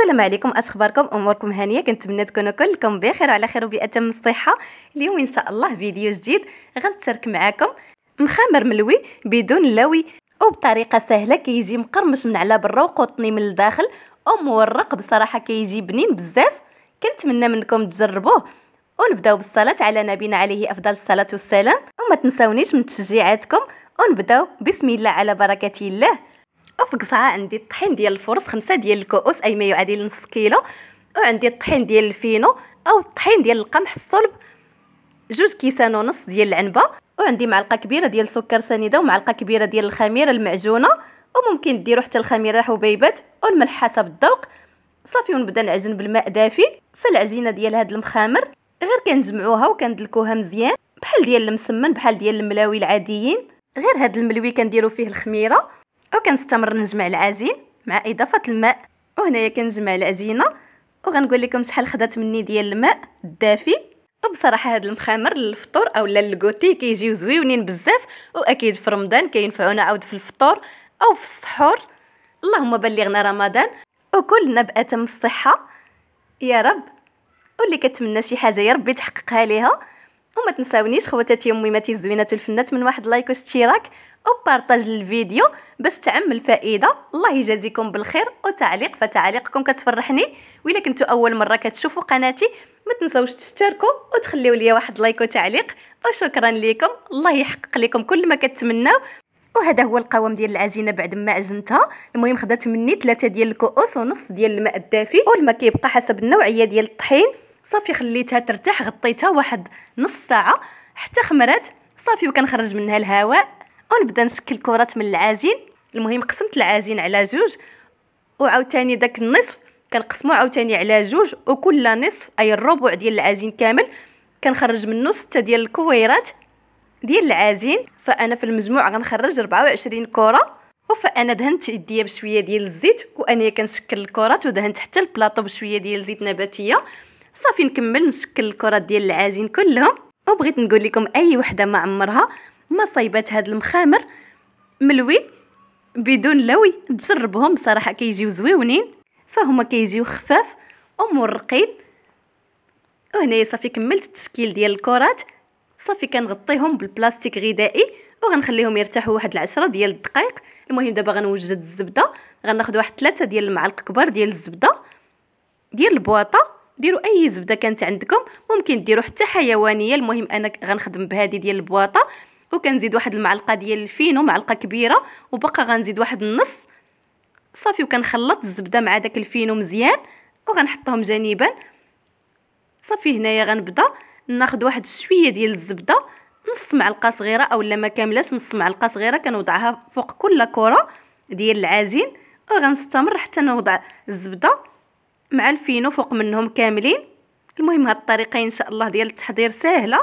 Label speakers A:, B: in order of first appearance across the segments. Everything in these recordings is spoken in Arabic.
A: السلام عليكم اخباركم اموركم هانيه كنتمنى تكونوا كلكم بخير وعلى خير وباتم الصحه اليوم ان شاء الله فيديو جديد غنتشارك معاكم مخامر ملوي بدون لوي وبطريقه سهله كيجي كي مقرمش من على برا وقطني من الداخل ومورق بصراحه كيجي كي بنين بزاف كنتمنى منكم تجربوه ونبداو بالصلاه على نبينا عليه افضل الصلاه والسلام وما تنساونيش من تشجيعاتكم ونبداو بسم الله على بركه الله وفقسها عندي الطحين ديال الفرص خمسة ديال الكؤوس اي ما يعادل نص كيلو وعندي الطحين ديال الفينو او الطحين ديال القمح الصلب جوج كيسان ونص ديال العنبه وعندي معلقه كبيره ديال السكر سنيده ومعلقه كبيره ديال الخميره المعجونه وممكن ديروا حتى الخميره حبيبات والملح حسب الذوق صافي ونبدا نعجن بالماء دافي فالعجينه ديال هاد المخامر غير كنجمعوها وكندلكوها مزيان بحال ديال المسمن بحال ديال الملاوي العاديين غير هاد الملوي كنديروا فيه الخميره وكنستمر نجمع العجين مع اضافه الماء وهنايا كنجمع العجينه وغنقول لكم شحال خدات مني ديال الماء الدافي وبصراحه هاد المخامر للفطور اولا للكوتي كيجيو زويونين بزاف واكيد في رمضان كينفعونا عاود في الفطور او في السحور اللهم بلغنا رمضان وكلنا باتم الصحه يا رب واللي كتمنى شي حاجه يا ربي تحققها ليها وما تنساونيش خواتاتي وميماتي الزوينات والفنات من واحد لايك واشتراك وبارطاج الفيديو باش تعم الفائده الله يجازيكم بالخير وتعليق فتعليقكم كتفرحني وإلا كنتو اول مره كتشوفوا قناتي ما تنساوش تشتركوا وتخليوا ليا واحد لايك وتعليق وشكرا لكم الله يحقق لكم كل ما كتمنوا وهذا هو القوام ديال العزينه بعد ما عزنتها المهم خدات مني ثلاثه ديال الكؤوس ونص ديال الماء الدافي والماء كيبقى حسب النوعيه ديال الطحين صافي خليتها ترتاح غطيتها واحد نص ساعه حتى خمرات صافي وكنخرج منها الهواء ونبدا نسكل الكرات من العازين المهم قسمت العازين على جوج وعاوتاني داك النصف كنقسمو عاوتاني على جوج وكل نصف اي الربع ديال العازين كامل كنخرج منو ستة ديال الكويرات ديال العازين فانا في المجموع غنخرج 24 كره وفانا دهنت يديا بشويه ديال الزيت وانا كنشكل الكرات ودهنت حتى البلاطو بشويه ديال الزيت نباتيه صافي نكمل نشكل الكرات ديال العازين كلهم وبغيت نقول لكم اي وحده ما عمرها مصايبات هاد المخامر ملوي بدون لوي تجربهم صراحه كيجيو زويونين فهما كيجيو خفاف ومرقين وهنا صافي كملت التشكيل ديال الكرات صافي كنغطيهم بالبلاستيك غذائي وغنخليهم يرتاحوا واحد العشرة ديال الدقائق المهم دابا غنوجد الزبده غناخد واحد ثلاثة ديال المعالق كبار ديال الزبده ديال البواطه ديروا اي زبده كانت عندكم ممكن ديروا حتى حيوانيه المهم انا غنخدم بهذه ديال البواطه وكنزيد واحد المعلقه ديال الفينو معلقه كبيره وبقى غنزيد واحد النص صافي وكنخلط الزبده مع داك الفينو مزيان وغنحطهم جانبا صافي هنايا غنبدا ناخذ واحد شويه ديال الزبده نص معلقه صغيره اولا ما كاملاش نص معلقه صغيره كنوضعها فوق كل كره ديال العجين وغنستمر حتى نوضع الزبده مع الفينو فوق منهم كاملين المهم هاد الطريقه ان شاء الله ديال التحضير سهله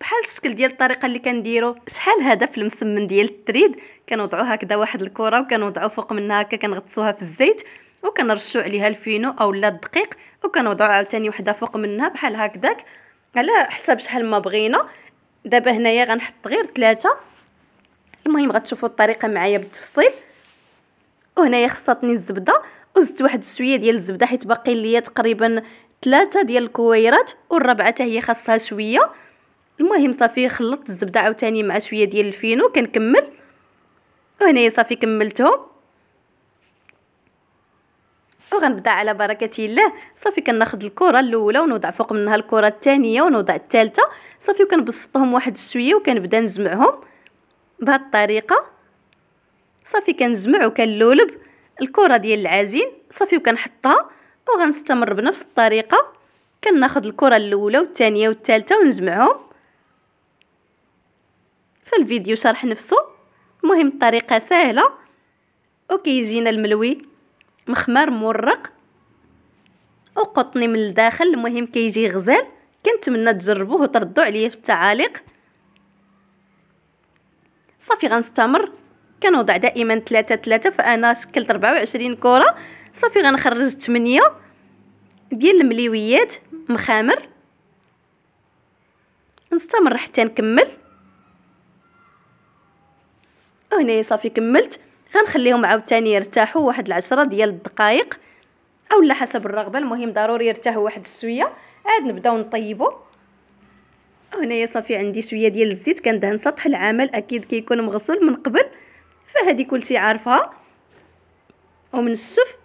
A: بحال الشكل ديال الطريقه اللي كنديرو شحال هذا في المسمن ديال التريد كنوضعو هكذا واحد الكره وكنوضعو فوق منها هكا كنغطسوها في الزيت وكنرشو عليها الفينو اولا الدقيق وكنوضعو عاوتاني وحده فوق منها بحال هكذاك على حساب شحال ما بغينا دابا هنايا غنحط غير ثلاثه المهم غتشوفوا الطريقه معايا بالتفصيل وهنايا خصاتني الزبده وزدت واحد شويه ديال الزبده حيت باقي ليا تقريبا ثلاثه ديال الكويرات والرابعه هي خاصها شويه المهم صافي خلطت الزبده عاوتاني مع شويه ديال الفينو كنكمل وهنايا صافي كملتهم وغنبدا على بركه الله صافي كناخذ الكره الاولى ونوضع فوق منها الكره الثانيه ونوضع الثالثه صافي وكنبسطهم واحد شويه وكنبدا نجمعهم بهاد الطريقه صافي كنجمع وكنلولب الكره ديال العازين صافي وكنحطها وغنستمر بنفس الطريقه كناخذ الكره الاولى والثانيه والثالثه ونجمعهم فالفيديو شرح نفسه مهم الطريقه سهله وكيجينا الملوي مخمر مورق وقطني من الداخل المهم كيجي غزال كنتمنى تجربوه وتردوا عليا في التعاليق صافي غنستمر كنوضع دائما 3 3 فانا شكلت 24 كره صافي غنخرج 8 ديال المليويات مخامر نستمر حتى نكمل وهنا صافي كملت غنخليهم عاوتاني يرتاحوا واحد العشرة ديال الدقائق اولا حسب الرغبه المهم ضروري يرتاحوا واحد الشويه عاد نبداو نطيبوا هنايا صافي عندي شويه ديال الزيت كندهن سطح العمل اكيد كيكون كي مغسول من قبل فهادي كلشي عارفها ومن السف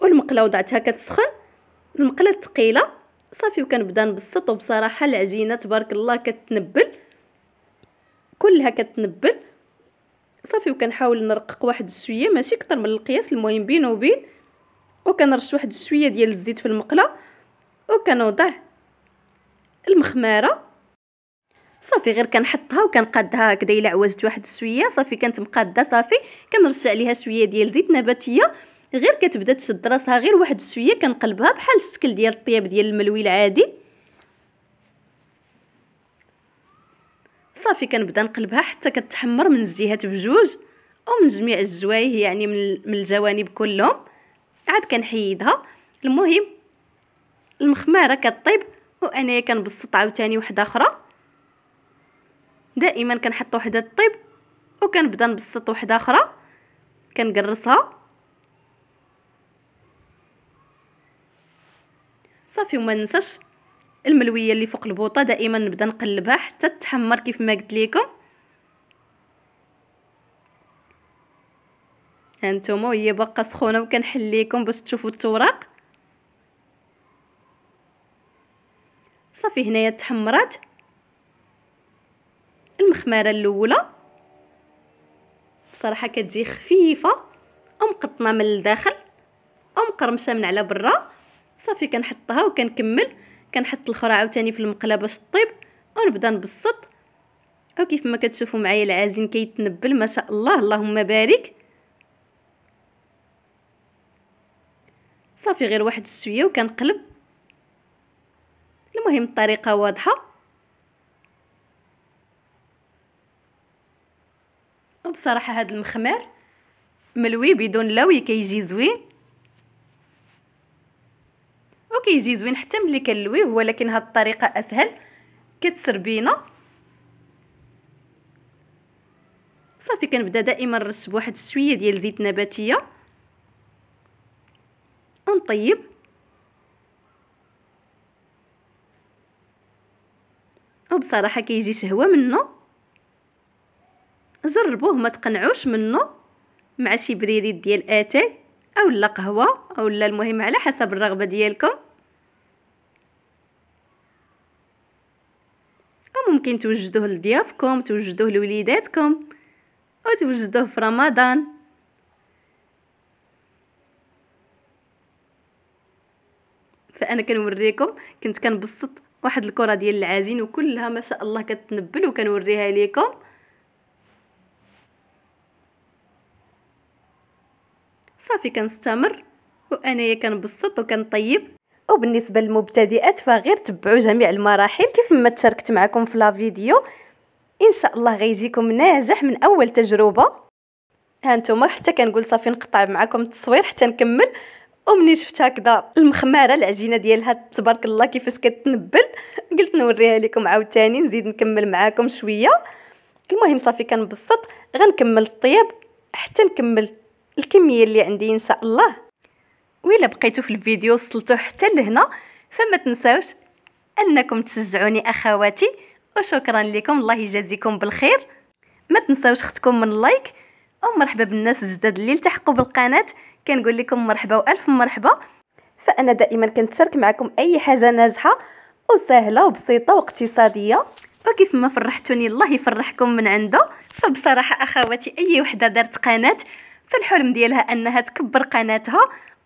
A: والمقله وضعتها كتسخن المقله الثقيله صافي وكنبدا نبسط وبصراحه العجينه تبارك الله كتنبل كلها كتنبل صافي وكنحاول نرقق واحد الشويه ماشي كتر من القياس المهم بينه وبين وكنرش واحد الشويه ديال الزيت في المقله وكنوضع المخماره صافي غير كنحطها وكنقادها هكذا الا عوجت واحد الشويه صافي كانت مقاده صافي كنرش عليها شويه ديال زيت نباتيه غير كتبدا تشد راسها غير واحد الشويه كنقلبها بحال الشكل ديال الطياب ديال الملوي العادي صافي كنبدا نقلبها حتى كتحمر من الجهات بجوج ومن جميع الزوايا يعني من الجوانب كلهم عاد كنحيدها المهم المخماره كطيب وانا كنبسط عاوتاني وحده اخرى دائما كنحط وحده طيب وكنبدا نبسط وحده اخرى كنقرصها صافي وما ننساش الملويه اللي فوق البوطه دائما نبدا نقلبها حتى تتحمر كيف ما قلت لكم هانتوما وهي باقا سخونه وكنحل لكم باش تشوفوا التوراق صافي هنايا تحمرات المخماره الاولى بصراحه كتجي خفيفه او مقطنه من الداخل او مقرمشه من على برا صافي كنحطها وكنكمل كنحط الاخرى عاوتاني في المقله باش طيب ونبدا نبسط كيف ما كتشوفوا معايا العازين كيتنبل ما شاء الله اللهم بارك صافي غير واحد الشويه وكنقلب المهم الطريقه واضحه وبصراحه هذا المخمار ملوي بدون لوي كيجي زوين كيجي زوين حتى ملي كنلويه ولكن هاد الطريقه اسهل كتسربينا صافي كنبدا دائما نرش بواحد شويه ديال زيت نباتيه ونطيب وبصراحه كيجي شهوه منه جربوه ما تقنعوش منه مع شي بريريت ديال اتاي اولا قهوه اولا المهم على حسب الرغبه ديالكم ممكن توجدوه لضيافكم توجدوه لوليداتكم وتوجدوه في رمضان فانا كنوريكم كنت كنبسط واحد الكره ديال العازين وكلها ما شاء الله كتنبل وكنوريها ليكم صافي كنستمر وانايا كنبسط وكنطيب وبالنسبه للمبتدئات فغير تبعوا جميع المراحل كيف ما تشاركت معكم في لا فيديو ان شاء الله غيجيكم ناجح من اول تجربه هانتوما حتى كنقول صافي نقطع معكم التصوير حتى نكمل ومني شفت هكذا المخماره العجينه ديالها تبارك الله كيفاش كتنبل قلت نوريها لكم عاوتاني نزيد نكمل معاكم شويه المهم صافي كنبسط غنكمل الطياب حتى نكمل الكميه اللي عندي ان شاء الله وإلا بقيتو في الفيديو وصلتو حتى لهنا فما تنساوش أنكم تشجعوني أخواتي وشكرا لكم الله يجازيكم بالخير ما تنساوش اختكم من اللايك ومرحبا بالناس الجداد اللي التحقوا بالقناة كنقول لكم مرحبا وألف مرحبا فأنا دائما كنتشارك معكم أي حاجة ناجحة وسهلة وبسيطة واقتصادية وكيف ما فرحتوني الله يفرحكم من عنده فبصراحة أخواتي أي وحدة دارت قناة فالحلم ديالها أنها تكبر قناتها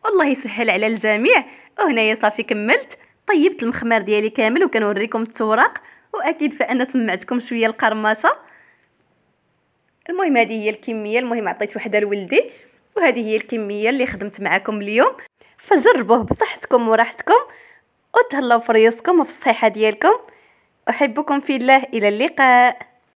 A: والله يسهل على الجميع وهنايا صافي كملت طيبت المخمار ديالي كامل وكنوريكم التوراق واكيد فانا سمعتكم شويه القرمشه المهم هذه هي الكميه المهم عطيت وحده لولدي وهذه هي الكميه اللي خدمت معاكم اليوم فجربوه بصحتكم وراحتكم وتهلاو في ريوسكم وفي الصحه ديالكم احبكم في الله الى اللقاء